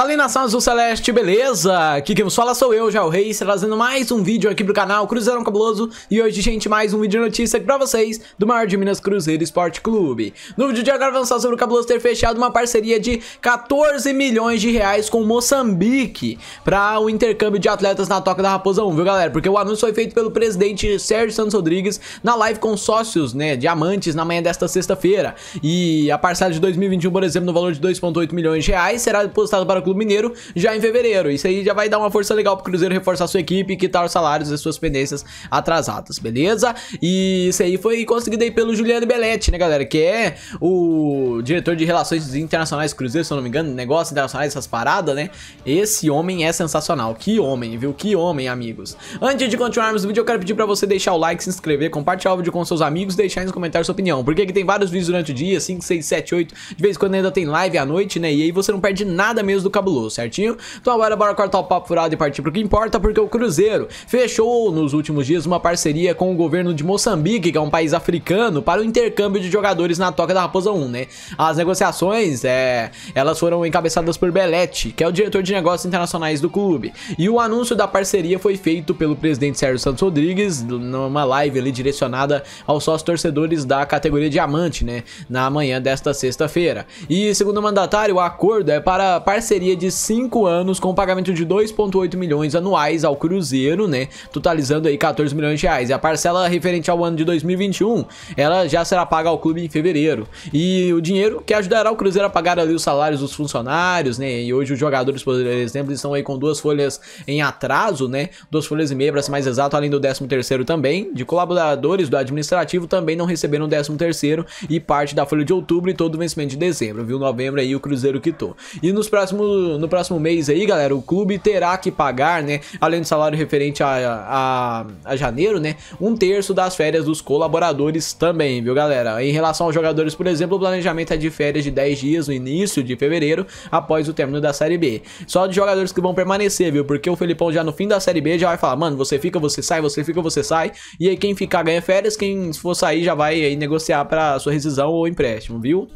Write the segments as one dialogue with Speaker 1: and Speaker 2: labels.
Speaker 1: Alienação Azul Celeste, beleza? Aqui quem vos fala sou eu, já o Reis, trazendo mais um vídeo aqui pro canal Cruzeirão Cabuloso E hoje, gente, mais um vídeo de notícia aqui pra vocês do maior de Minas Cruzeiro Esporte Clube No vídeo de agora vamos falar sobre o Cabuloso ter fechado uma parceria de 14 milhões de reais com Moçambique Pra o intercâmbio de atletas na Toca da Raposa 1, viu galera? Porque o anúncio foi feito pelo presidente Sérgio Santos Rodrigues na live com sócios, né, diamantes na manhã desta sexta-feira E a parcela de 2021, por exemplo, no valor de 2.8 milhões de reais será depositada para o Clube Mineiro já em fevereiro. Isso aí já vai dar uma força legal pro Cruzeiro reforçar sua equipe e quitar os salários e suas pendências atrasadas, beleza? E isso aí foi conseguido aí pelo Juliano Belletti, né, galera? Que é o diretor de Relações Internacionais Cruzeiro, se eu não me engano, negócios internacionais, essas paradas, né? Esse homem é sensacional. Que homem, viu? Que homem, amigos. Antes de continuarmos o vídeo, eu quero pedir pra você deixar o like, se inscrever, compartilhar o vídeo com seus amigos, deixar aí nos comentários sua opinião. Porque aqui tem vários vídeos durante o dia, 5, 6, 7, 8. De vez em quando ainda tem live à noite, né? E aí você não perde nada mesmo do canal cabuloso, certinho? Então agora bora cortar o papo furado e partir pro que importa, porque o Cruzeiro fechou nos últimos dias uma parceria com o governo de Moçambique, que é um país africano, para o intercâmbio de jogadores na Toca da Raposa 1, né? As negociações, é, elas foram encabeçadas por Belete, que é o diretor de negócios internacionais do clube. E o anúncio da parceria foi feito pelo presidente Sérgio Santos Rodrigues numa live ali direcionada aos sócios torcedores da categoria diamante, né? Na manhã desta sexta-feira. E segundo o mandatário, o acordo é para parceria parceria de 5 anos com pagamento de 2,8 milhões anuais ao Cruzeiro, né? Totalizando aí 14 milhões de reais. E a parcela referente ao ano de 2021, ela já será paga ao clube em fevereiro. E o dinheiro que ajudará o Cruzeiro a pagar ali os salários dos funcionários, né? E hoje os jogadores, por exemplo, estão aí com duas folhas em atraso, né? Duas folhas e meia, para ser mais exato, além do 13 terceiro também. De colaboradores do administrativo também não receberam 13 terceiro e parte da folha de outubro e todo o vencimento de dezembro, viu? Novembro aí o Cruzeiro quitou. E nos próximos no, próximo mês aí, galera, o clube terá que pagar, né, além do salário referente a, a, a janeiro, né, um terço das férias dos colaboradores também, viu, galera? Em relação aos jogadores, por exemplo, o planejamento é de férias de 10 dias no início de fevereiro, após o término da Série B. Só de jogadores que vão permanecer, viu? Porque o Felipão já no fim da Série B já vai falar, mano, você fica, você sai, você fica, você sai. E aí quem ficar ganha férias, quem for sair já vai aí negociar para sua rescisão ou empréstimo, viu?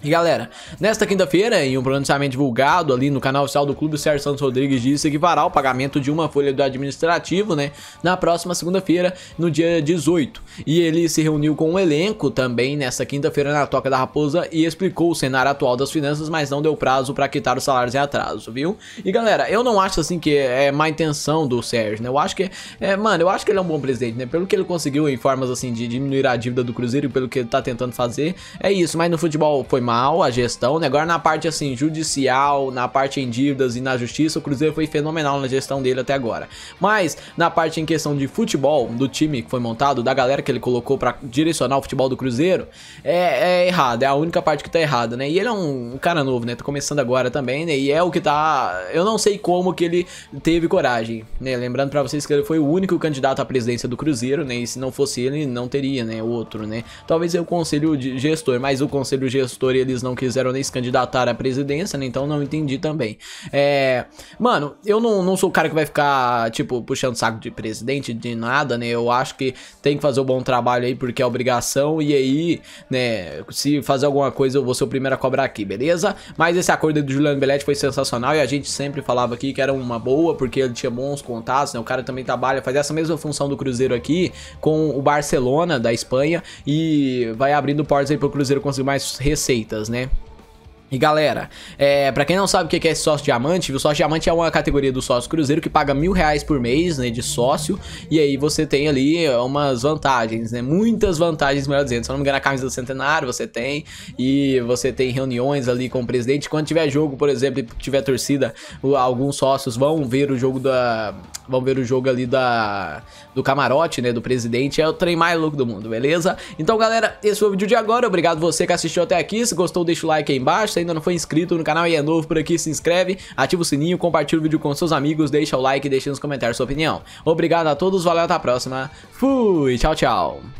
Speaker 1: E galera, nesta quinta-feira, em um pronunciamento divulgado ali no canal oficial do Clube, Sérgio Santos Rodrigues disse que fará o pagamento de uma folha do administrativo, né, na próxima segunda-feira, no dia 18. E ele se reuniu com o elenco também nesta quinta-feira na Toca da Raposa e explicou o cenário atual das finanças, mas não deu prazo para quitar os salários em atraso, viu? E galera, eu não acho assim que é má intenção do Sérgio, né? Eu acho que, é, mano, eu acho que ele é um bom presidente, né? Pelo que ele conseguiu em formas assim de diminuir a dívida do Cruzeiro e pelo que ele tá tentando fazer, é isso, mas no futebol foi mal a gestão, né? Agora na parte assim judicial, na parte em dívidas e na justiça, o Cruzeiro foi fenomenal na gestão dele até agora. Mas na parte em questão de futebol do time que foi montado, da galera que ele colocou para direcionar o futebol do Cruzeiro, é, é errado, é a única parte que tá errada, né? E ele é um cara novo, né? Tá começando agora também, né? E é o que tá, eu não sei como que ele teve coragem, né? Lembrando para vocês que ele foi o único candidato à presidência do Cruzeiro, né? E se não fosse ele, não teria, né, outro, né? Talvez é o conselho de gestor, mas o conselho gestor maioria deles não quiseram nem se candidatar à presidência, né? Então não entendi também. É. Mano, eu não, não sou o cara que vai ficar, tipo, puxando saco de presidente, de nada, né? Eu acho que tem que fazer um bom trabalho aí porque é obrigação. E aí, né? Se fazer alguma coisa, eu vou ser o primeiro a cobrar aqui, beleza? Mas esse acordo do Juliano Belletti foi sensacional e a gente sempre falava aqui que era uma boa porque ele tinha bons contatos, né? O cara também trabalha, faz essa mesma função do Cruzeiro aqui com o Barcelona da Espanha e vai abrindo portas aí pro Cruzeiro conseguir mais receita. Those name. E galera, é, para quem não sabe o que é sócio diamante, o sócio diamante é uma categoria do sócio cruzeiro que paga mil reais por mês, né, de sócio, e aí você tem ali é, umas vantagens, né, muitas vantagens, melhor dizendo, se não me engano a camisa do centenário você tem, e você tem reuniões ali com o presidente, quando tiver jogo, por exemplo, e tiver torcida, alguns sócios vão ver o jogo da... vão ver o jogo ali da... do camarote, né, do presidente, é o trem mais louco do mundo, beleza? Então galera, esse foi o vídeo de agora, obrigado você que assistiu até aqui, se gostou deixa o like aí embaixo, você ainda não foi inscrito no canal e é novo por aqui, se inscreve, ativa o sininho, compartilha o vídeo com seus amigos, deixa o like e deixa nos comentários sua opinião. Obrigado a todos, valeu, até a próxima. Fui, tchau, tchau.